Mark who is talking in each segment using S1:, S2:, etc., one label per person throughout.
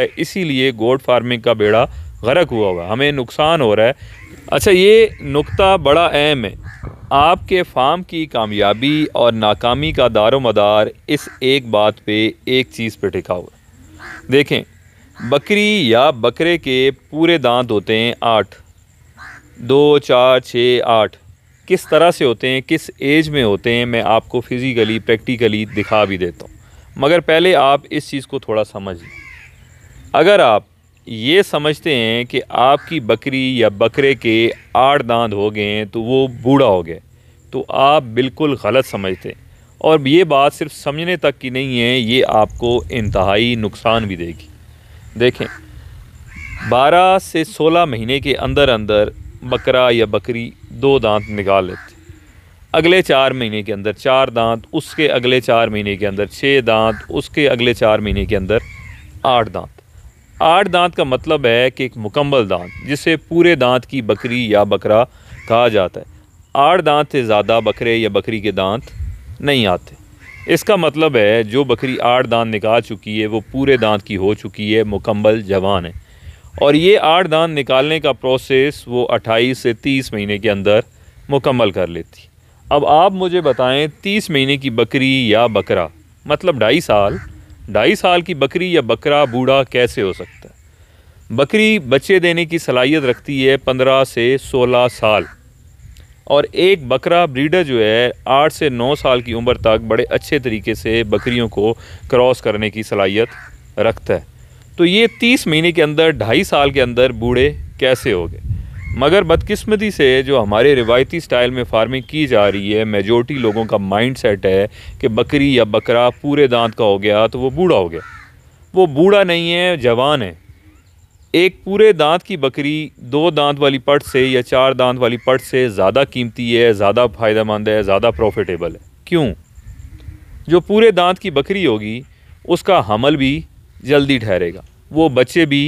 S1: इसीलिए गोड फार्मिंग का बेड़ा गरक हुआ हुआ हमें नुकसान हो रहा है अच्छा ये नुक्ता बड़ा अहम है आपके फार्म की कामयाबी और नाकामी का दारो मदार इस एक बात पे एक चीज़ पे टिका हुआ देखें बकरी या बकरे के पूरे दांत होते हैं आठ दो चार छः आठ किस तरह से होते हैं किस एज में होते हैं मैं आपको फ़िज़िकली प्रैक्टिकली दिखा भी देता हूँ मगर पहले आप इस चीज़ को थोड़ा समझिए अगर आप ये समझते हैं कि आपकी बकरी या बकरे के आठ दांत हो गए हैं तो वो बूढ़ा हो गए तो आप बिल्कुल गलत समझते हैं और ये बात सिर्फ समझने तक की नहीं है ये आपको इंतहाई नुकसान भी देगी देखें 12 से 16 महीने के अंदर अंदर बकरा या बकरी दो दांत निकाल लेते अगले चार महीने के अंदर चार दांत उसके अगले चार महीने के अंदर छः दांत उसके अगले चार महीने के अंदर आठ दांत आठ दांत का मतलब है कि एक मुकम्मल दांत जिसे पूरे दांत की बकरी या बकरा कहा जाता है आठ दांत से ज़्यादा बकरे या बकरी के दांत नहीं आते इसका मतलब है जो बकरी आठ दांत निकाल चुकी है वो पूरे दांत की हो चुकी है मुकम्मल जवान है और ये आठ दांत निकालने का प्रोसेस वो अट्ठाईस से तीस महीने के अंदर मुकम्मल कर लेती अब आप मुझे बताएं तीस महीने की बकरी या बकरा मतलब ढाई साल ढाई साल की बकरी या बकरा बूढ़ा कैसे हो सकता है बकरी बच्चे देने की सलाहियत रखती है पंद्रह से सोलह साल और एक बकरा ब्रीडर जो है आठ से नौ साल की उम्र तक बड़े अच्छे तरीके से बकरियों को क्रॉस करने की सलाहियत रखता है तो ये तीस महीने के अंदर ढाई साल के अंदर बूढ़े कैसे हो गए मगर बदकिस्मती से जो हमारे रिवायती स्टाइल में फार्मिंग की जा रही है मेजोरिटी लोगों का माइंड सेट है कि बकरी या बकरा पूरे दांत का हो गया तो वो बूढ़ा हो गया वो बूढ़ा नहीं है जवान है एक पूरे दांत की बकरी दो दांत वाली पट से या चार दांत वाली पट से ज़्यादा कीमती है ज़्यादा फ़ायदेमंद है ज़्यादा प्रॉफिटेबल है क्यों जो पूरे दांत की बकरी होगी उसका हमल भी जल्दी ठहरेगा वो बच्चे भी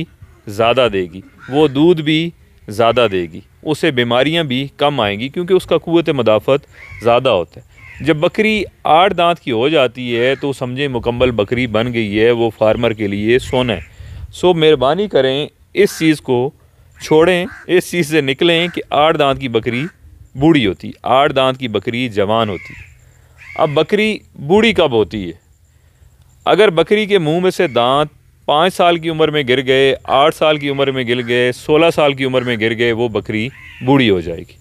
S1: ज़्यादा देगी वो दूध भी ज़्यादा देगी उसे बीमारियाँ भी कम आएंगी क्योंकि उसका कुत मदाफ़त ज़्यादा होता है जब बकरी आठ दांत की हो जाती है तो समझे मुकम्मल बकरी बन गई है वो फार्मर के लिए सोना है सो मेहरबानी करें इस चीज़ को छोड़ें इस चीज़ से निकलें कि आठ दांत की बकरी बूढ़ी होती आठ दांत की बकरी जवान होती अब बकरी बूढ़ी कब होती है अगर बकरी के मुंह में से दांत पाँच साल की उम्र में गिर गए आठ साल की उम्र में गिर गए सोलह साल की उम्र में गिर गए वो बकरी बूढ़ी हो जाएगी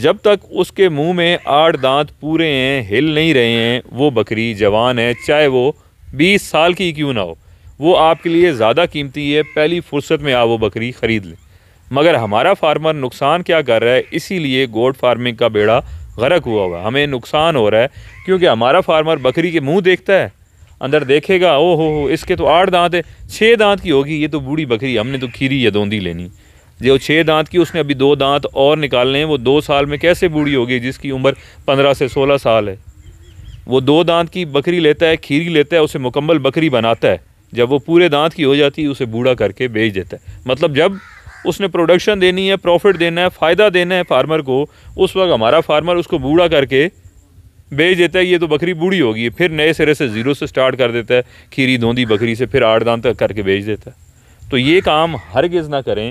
S1: जब तक उसके मुंह में आठ दांत पूरे हैं हिल नहीं रहे हैं वो बकरी जवान है चाहे वो बीस साल की क्यों ना हो वो आपके लिए ज़्यादा कीमती है पहली फुर्सत में आप वो बकरी ख़रीद लें मगर हमारा फार्मर नुकसान क्या कर रहा है इसीलिए गोड फार्मिंग का बेड़ा गरक हुआ हुआ हमें नुकसान हो रहा है क्योंकि हमारा फार्मर बकरी के मुंह देखता है अंदर देखेगा ओ हो हो इसके तो आठ दांत है छः दांत की होगी ये तो बूढ़ी बकरी हमने तो खीरी या दोंदी लेनी जो छः दांत की उसने अभी दो दांत और निकालने हैं वो दो साल में कैसे बूढ़ी होगी जिसकी उम्र पंद्रह से सोलह साल है वो दो दांत की बकरी लेता है खीरी लेता है उसे मुकम्मल बकरी बनाता है जब वो पूरे दांत की हो जाती है उसे बूढ़ा करके बेच देता है मतलब जब उसने प्रोडक्शन देनी है प्रॉफिट देना है फ़ायदा देना है फार्मर को उस वक्त हमारा फार्मर उसको बूढ़ा करके बेच देता है ये तो बकरी बूढ़ी होगी फिर नए सिरे से ज़ीरो से स्टार्ट कर देता है खीरी धोंदी बकरी से फिर आठ दांत तक करके बेच देता है तो ये काम गेज़ ना करें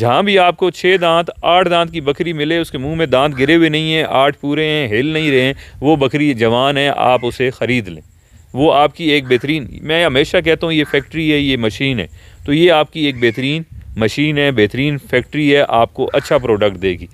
S1: जहाँ भी आपको छः दांत आठ दांत की बकरी मिले उसके मुंह में दांत गिरे हुए नहीं हैं आठ पूरे हैं हिल नहीं रहे हैं वो बकरी जवान है आप उसे ख़रीद लें वो आपकी एक बेहतरीन मैं हमेशा कहता हूँ ये फैक्ट्री है ये मशीन है तो ये आपकी एक बेहतरीन मशीन है बेहतरीन फैक्ट्री है आपको अच्छा प्रोडक्ट देगी